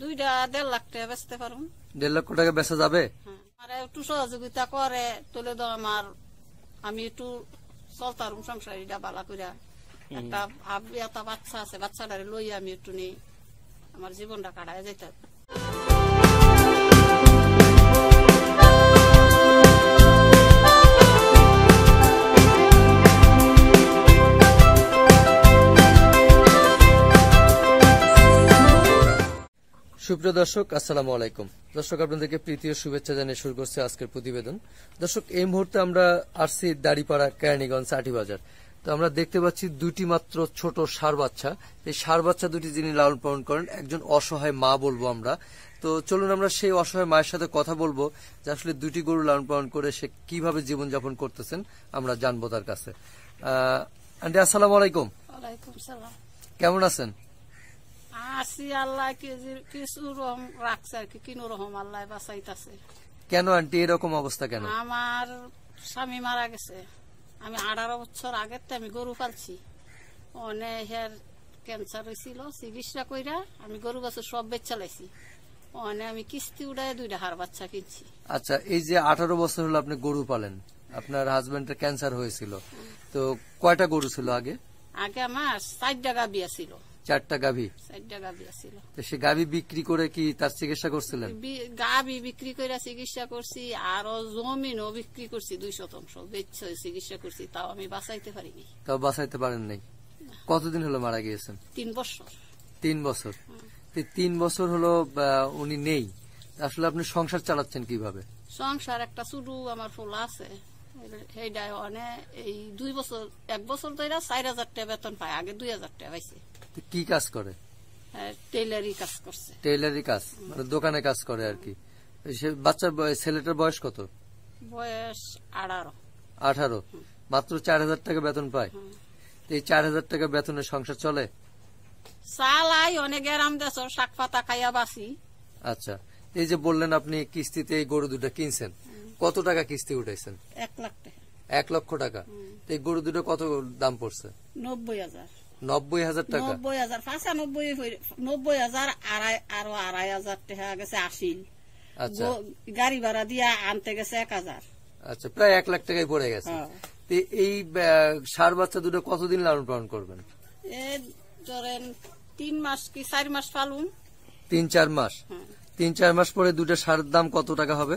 দুইটা দেড় লাখ টাকা বেচতে পারুন দেড় লক্ষ টাকা বেচা যাবে হ্যাঁ। আর একটু সহযোগিতা করে তুলে দাও আমার আমি একটু চলতারুম সংসারিটা বালা কইরা একটা আবি একটা বাচ্চা আছে বাচ্চাটারে লই আমি একটু নেই আমার জীবনটা কাটায় যেতে সুপ্রিয় দর্শক আসসালাম আলাইকুম দর্শক আপনাদেরকে প্রীতীয় শুভেচ্ছা জানিয়ে শুরু করছে আজকের প্রতিবেদন দর্শক এই মুহূর্তে আমরা আসছি দাড়িপাড়া কেরানীগঞ্জ আটিবাজার তো আমরা দেখতে পাচ্ছি দুটি মাত্র ছোট সার বাচ্চা এই সার বাচ্চা দুটি যিনি লালন পালন করেন একজন অসহায় মা বলবো আমরা তো চলুন আমরা সেই অসহায় মায়ের সাথে কথা বলবো যে আসলে দুটি গরু লালন পালন করে সে কিভাবে জীবনযাপন করতেছেন আমরা জানবো তার কাছে আন্টি আসসালামু আলাইকুম কেমন আছেন আসি আল্লাহ কিছু রহম রাখছে আর কি কিনু রহম আল্লাহ বাঁচাইতাছে কেন আন্টি এরকম অবস্থা কেন আমার স্বামী মারা গেছে আমি আঠারো বছর আগের তো আমি গরু পালছি অনেক হের ক্যান্সার হয়েছিল চিকিৎসা কইরা আমি গরু গাছে সব বেচা লাইছি অনেক আমি কিস্তি উড়ায় দুইটা হার বাচ্চা কিনছি আচ্ছা এই যে আঠারো বছর হলো আপনি গরু পালেন আপনার হাজবেন্ডের ক্যান্সার হয়েছিল তো কয়টা গরু ছিল আগে আগে আমার চারটা গাবি ছিল চারটা গাভী চারটা সে গাভী বিক্রি করে কি তার চিকিৎসা করছিলেন গাভী বিক্রি করে চিকিৎসা করছি আর জমিন ও বিক্রি করছি দুই শতাংশ বেচ চিকিৎসা করছি তাও আমি বাঁচাইতে পারিনি তাও বাঁচাইতে পারেন নাই কতদিন হলো মারা গিয়েছেন তিন বছর তিন বছর তিন বছর হলো উনি নেই আসলে আপনি সংসার চালাচ্ছেন কিভাবে সংসার একটা শুরু আমার ফোলা আছে এই দুই বছর এক বছর ধরে চার হাজার টাকা বেতন পায় আগে দুই হাজার টাকা পাইছে কি কাজ করে হ্যাঁ, টেইলারি কাজ করছে টেইলারি কাজ মানে দোকানে কাজ করে আর কি বাচ্চার ছেলেটার বয়স কত বয়স আঠারো আঠারো মাত্র চার হাজার টাকা বেতন পায় এই চার হাজার টাকা বেতনে সংসার চলে চালাই অনেক আরাম দেশ শাক পাতা খাইয়া বাসি আচ্ছা এই যে বললেন আপনি কিস্তিতে এই গরু দুটা কিনছেন কত টাকা কিস্তি উঠাইছেন এক লাখ টাকা এক লক্ষ টাকা এই গরু দুটো কত দাম পড়ছে নব্বই হাজার নব্বই হাজার টাকা নব্বই হাজার পাঁচানব্বই নব্বই হাজার আড়াই আরো আড়াই হাজার টাকা গেছে আসিল আচ্ছা গাড়ি ভাড়া দিয়ে আনতে গেছে এক হাজার আচ্ছা প্রায় এক লাখ টাকায় পড়ে গেছে হ্যাঁ। এই সার বাচ্চা দুটো কতদিন লালন পালন করবেন ধরেন তিন মাস কি চার মাস পালুন তিন চার মাস হ্যাঁ। তিন চার মাস পরে দুটো সার দাম কত টাকা হবে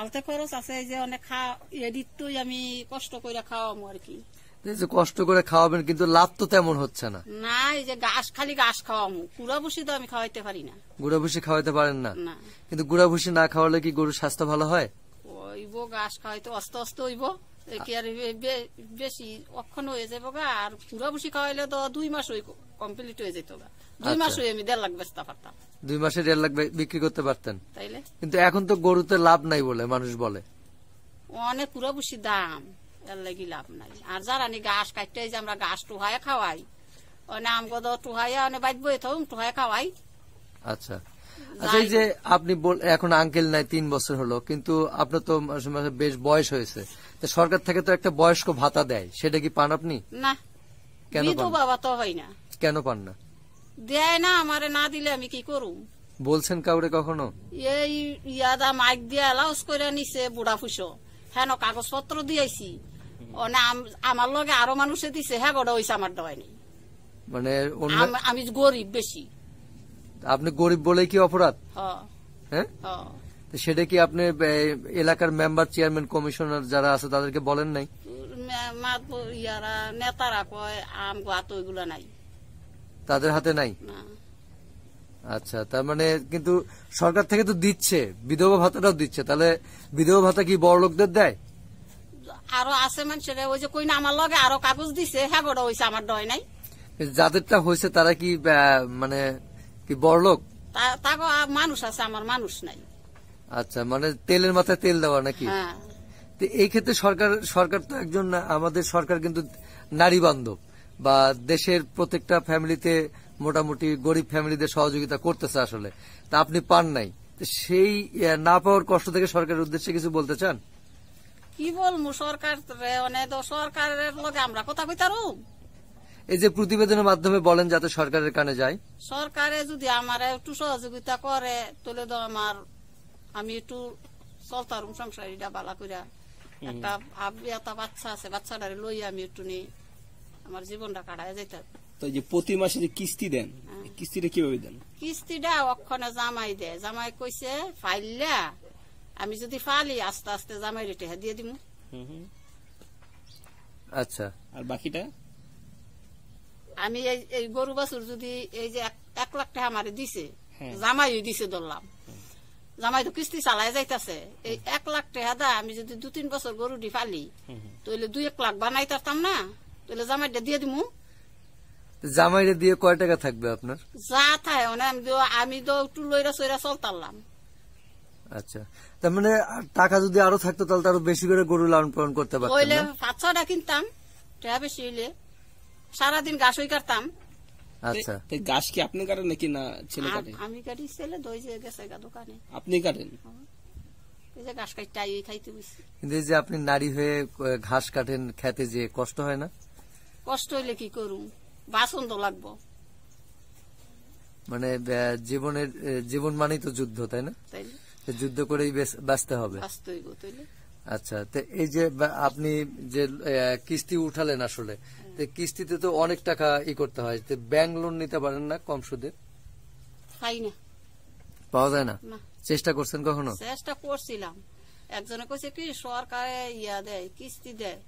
আলতে খরচ আছে যে অনেক এদিকটুই আমি কষ্ট করে খাওয়াবো আর কি যে কষ্ট করে খাওয়াবেন কিন্তু লাভ তো তেমন হচ্ছে না নাই যে ঘাস খালি ঘাস খাওয়াবো গুড়া ভুষি তো আমি খাওয়াইতে পারি না গুড়া ভুষি খাওয়াইতে পারেন না কিন্তু গুড়া ভুসি না খাওয়ালে কি গরুর স্বাস্থ্য ভালো হয় ওইব ঘাস খাওয়াইতে অস্ত অস্ত হইব বেশি অক্ষণ হয়ে যাবো গা আর পুরা ভুসি খাওয়াইলে তো দুই মাস হয়ে কমপ্লিট হয়ে যেত গা দুই আচ্ছা। মাস হয়ে আমি দেড় লাখ বেচতে পারতাম দুই মাসে দেড় লাখ বিক্রি করতে পারতেন তাইলে কিন্তু এখন তো গরুতে লাভ নাই বলে মানুষ বলে অনেক পুরা ভুসি দাম এর লাগি লাভ নাই আর যারা নি গাছ কাটতে যে আমরা ঘাস টুহায় খাওয়াই অনে আমগো টুহাইয়া অনে বাইত বই থাকুন টুহায় খাওয়াই আচ্ছা আচ্ছা এই যে আপনি এখন আঙ্কেল নাই তিন বছর হলো কিন্তু আপনার তো বেশ বয়স হয়েছে সরকার থেকে তো একটা বয়স্ক ভাতা দেয় সেটা কি পান আপনি কেন পান না দেয় না আমার না দিলে আমি কি করু বলছেন কাউরে কখনো এই ইয়াদা মাইক দিয়ে অ্যালাউস করে নিছে বুড়া ফুসো হেন কাগজপত্র দিয়েছি আমার লগে আরো মানুষে দিছে হ্যাঁ গড়া হয়েছে আমার দেয়নি মানে আমি গরিব বেশি আপনি গরিব বলে কি অপরাধ হ্যাঁ সেটা কি আপনি এলাকার মেম্বার চেয়ারম্যান কমিশনার যারা আছে তাদেরকে বলেন নাই নেতারা কয় নাই তাদের হাতে নাই আচ্ছা তার মানে কিন্তু সরকার থেকে তো দিচ্ছে বিধবা ভাতাটাও দিচ্ছে তাহলে বিধবা ভাতা কি বড় লোকদের দেয় আরো আছে মানে ওই যে কই না আমার লগে আরো কাগজ দিছে হ্যাঁ আমার ডয় নাই যাদেরটা হয়েছে তারা কি মানে কি বড়লোক মানুষ আছে আমার মানুষ নাই আচ্ছা মানে তেলের মাথায় তেল দেওয়া নাকি হ্যাঁ। এই ক্ষেত্রে সরকার সরকার তো একজন আমাদের সরকার কিন্তু নারী বান্ধব বা দেশের প্রত্যেকটা ফ্যামিলিতে মোটামুটি গরিব ফ্যামিলিদের সহযোগিতা করতেছে আসলে তা আপনি পান নাই সেই না পাওয়ার কষ্ট থেকে সরকারের উদ্দেশ্যে কিছু বলতে চান কি বলবো সরকার সরকারের লগে আমরা কথা কইতারুম এই যে প্রতিবেদনের মাধ্যমে বলেন যাতে সরকারের কানে যায় সরকারে যদি আমার একটু সহযোগিতা করে তাহলে তো আমার আমি একটু চলতার এটা বালা কইরা একটা একটা বাচ্চা আছে বাচ্চাটারে লই আমি একটু নেই আমার জীবনটা কাটায় যাইতে তো যে প্রতি মাসে যে কিস্তি দেন হ্যাঁ। কিস্তিটা কিভাবে দেন কিস্তিটা অক্ষণে জামাই দেয় জামাই কইছে ফাইল্লা আমি যদি ফালি আস্তে আস্তে জামাই রেটে দিয়ে দিব আচ্ছা আর বাকিটা আমি এই গরু বাছুর যদি এই যে এক লাখ টাকা মারি দিছে হ্যাঁ। জামাই দিছে ধরলাম জামাই তো কিস্তি চালায় যাইতাছে এই এক লাখ টাকা দা আমি যদি দু তিন বছর গরু দি ফালি তাহলে দুই এক লাখ বানাই তারতাম না তাহলে জামাইটা দিয়ে দিমু জামাইটা দিয়ে কয় টাকা থাকবে আপনার যা থাকে মানে আমি তো আমি তো একটু লইরা সইরা চলতারলাম আচ্ছা তার মানে টাকা যদি আরো থাকতো তাহলে আরো বেশি করে গরু লালন পালন করতে পারতাম না পাঁচ ছটা কিনতাম টাকা বেশি হইলে সারাদিন গাছ ওই কাটতাম আচ্ছা তো কি আপনি কাটেন নাকি না ছেলে কাটে আমি কাটি ছেলে দই যে গেছে দোকানে আপনি কাটেন যে ঘাস কাটতে আই খাইতে বসি কিন্তু যে আপনি নারী হয়ে ঘাস কাটেন খেতে যে কষ্ট হয় না কষ্ট হইলে কি করুম বাসন তো লাগবো মানে জীবনের জীবন মানেই তো যুদ্ধ তাই না যুদ্ধ করেই বাঁচতে হবে আচ্ছা তো এই যে আপনি যে কিস্তি উঠালেন আসলে কিস্তিতে তো অনেক টাকা ই করতে হয় ব্যাংক লোন নিতে পারেন না কম সুদে না পাওয়া যায় না চেষ্টা করছেন কখনো চেষ্টা করছিলাম একজনে কইছে কি সরকারে ইয়া দেয় কিস্তি দেয়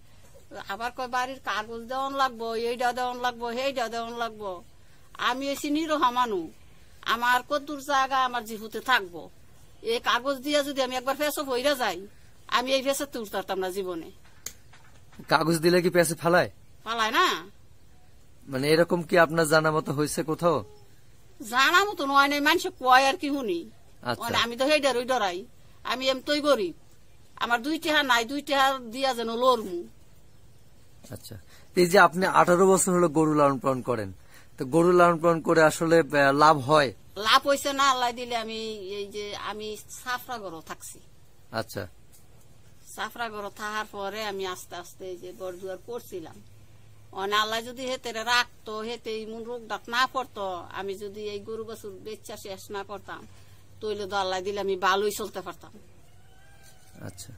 আবার কয় বাড়ির কাগজ দেওয়ান লাগবো এইটা দেওয়ান লাগবো সেইটা দেওয়ান লাগবো আমি এসে নিরহ মানু আমার কদ্দুর জায়গা আমার জিহুতে থাকবো এই কাগজ দিয়া যদি আমি একবার ফেসব বইরা যাই আমি এই ফেসে তুলতে পারতাম না জীবনে কাগজ দিলে কি পেঁচে ফেলায় পালায় না মানে এরকম কি আপনার জানা মতো হয়েছে কোথাও জানা মতো নয় নাই মানুষ কয় আর কি শুনি আচ্ছা। মানে আমি তো সেই ডেরই ডরাই আমি এম তৈ করি আমার দুই টেহা নাই দুই টেহা দিয়া যেন লড়মু আচ্ছা এই যে আপনি আঠারো বছর হলো গরু লালন পালন করেন তো গরু লালন পালন করে আসলে লাভ হয় লাভ হয়েছে না আল্লাহ দিলে আমি এই যে আমি সাফরা গরু থাকছি আচ্ছা সাফরা গরু থাকার পরে আমি আস্তে আস্তে এই যে বরদুয়ার করছিলাম অন আল্লাহ যদি হেতেরে রাখতো হেতে ইমন রোগ ডাক না পড়তো আমি যদি এই গরু বাছুর বেচা শেষ না করতাম তৈলে তো আল্লাহ দিলে আমি ভালোই চলতে পারতাম আচ্ছা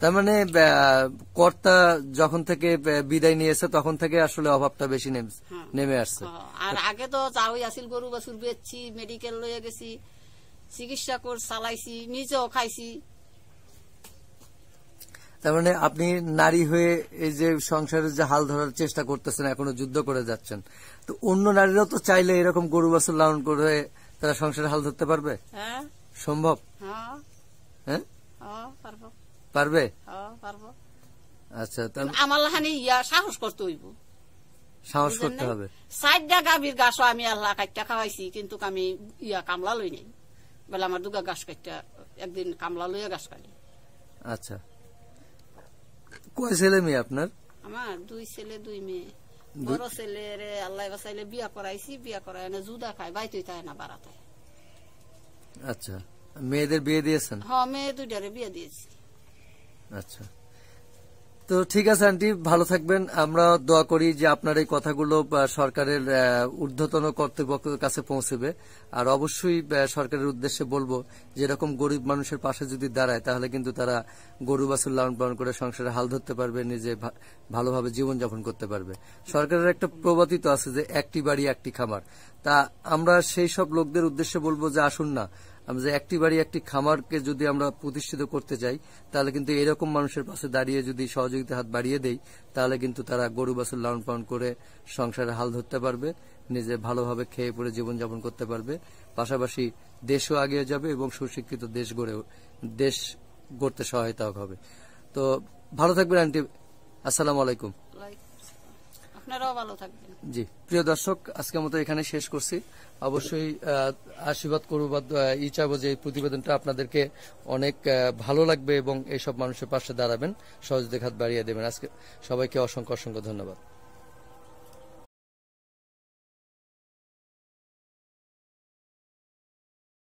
তার মানে কর্তা যখন থেকে বিদায় নিয়েছে তখন থেকে আসলে অভাবটা বেশি হ্যাঁ। নেমে আসছে আর আগে তো যাওয়াই হই আসিল গরু বাছুর বেচছি মেডিকেল লয়ে গেছি চিকিৎসা কর চালাইছি নিজেও খাইছি তার মানে আপনি নারী হয়ে এই যে সংসারের যে হাল ধরার চেষ্টা করতেছেন এখনো যুদ্ধ করে যাচ্ছেন তো অন্য নারীরাও তো চাইলে এরকম গরু বাছুর লালন করে তারা সংসারে হাল ধরতে পারবে হ্যাঁ। সম্ভব হ্যাঁ, হ্যাঁ? হ্যাঁ পারবে আচ্ছা আমার লাহানি ইয়া সাহস করতে হইব সাহস করতে হবে সাইডটা গাভীর গাছ আমি আল্লাহ কাটটা খাওয়াইছি কিন্তু আমি ইয়া কামলা লই নাই বলে আমার দুগা গাছ কাটটা একদিন কামলা লইয়া গাছ কাটি আচ্ছা কয় ছেলে মেয়ে আপনার আমার দুই ছেলে দুই মেয়ে বড় ছেলের আল্লাহ বাসাইলে বিয়া করাইছি বিয়া করাই না জুদা খায় বাইতে তাই না বাড়াতে আচ্ছা মেয়েদের বিয়ে দিয়েছেন হ্যাঁ মেয়ে দুইটারে বিয়ে দিয়েছি আচ্ছা তো ঠিক আছে আন্টি ভালো থাকবেন আমরা দোয়া করি যে আপনার এই কথাগুলো সরকারের ঊর্ধ্বতন কর্তৃপক্ষের কাছে পৌঁছবে আর অবশ্যই সরকারের উদ্দেশ্যে বলবো যে এরকম গরিব মানুষের পাশে যদি দাঁড়ায় তাহলে কিন্তু তারা গরু বাছুর লালন পালন করে সংসারে হাল ধরতে পারবে নিজে ভালোভাবে জীবনযাপন করতে পারবে সরকারের একটা প্রবাদিত আছে যে একটি বাড়ি একটি খামার তা আমরা সেই সব লোকদের উদ্দেশ্যে বলবো যে আসুন না আমরা যে একটি বাড়ি একটি খামারকে যদি আমরা প্রতিষ্ঠিত করতে চাই তাহলে কিন্তু এরকম মানুষের পাশে দাঁড়িয়ে যদি সহযোগিতা হাত বাড়িয়ে দেই তাহলে কিন্তু তারা গরু বাছুর লালন পালন করে সংসারে হাল ধরতে পারবে নিজে ভালোভাবে খেয়ে পড়ে জীবনযাপন করতে পারবে পাশাপাশি দেশও আগিয়ে যাবে এবং সুশিক্ষিত দেশ গড়ে দেশ গড়তে সহায়তা হবে তো ভালো থাকবেন আন্টি আসসালাম আলাইকুম আপনারাও ভালো থাকবেন জি প্রিয় দর্শক আজকের মতো এখানে শেষ করছি অবশ্যই আশীর্বাদ করব ই চাইব যে এই প্রতিবেদনটা আপনাদেরকে অনেক ভালো লাগবে এবং এইসব মানুষের পাশে দাঁড়াবেন সহজ দেখাত বাড়িয়ে দেবেন আজকে সবাইকে অসংখ্য অসংখ্য ধন্যবাদ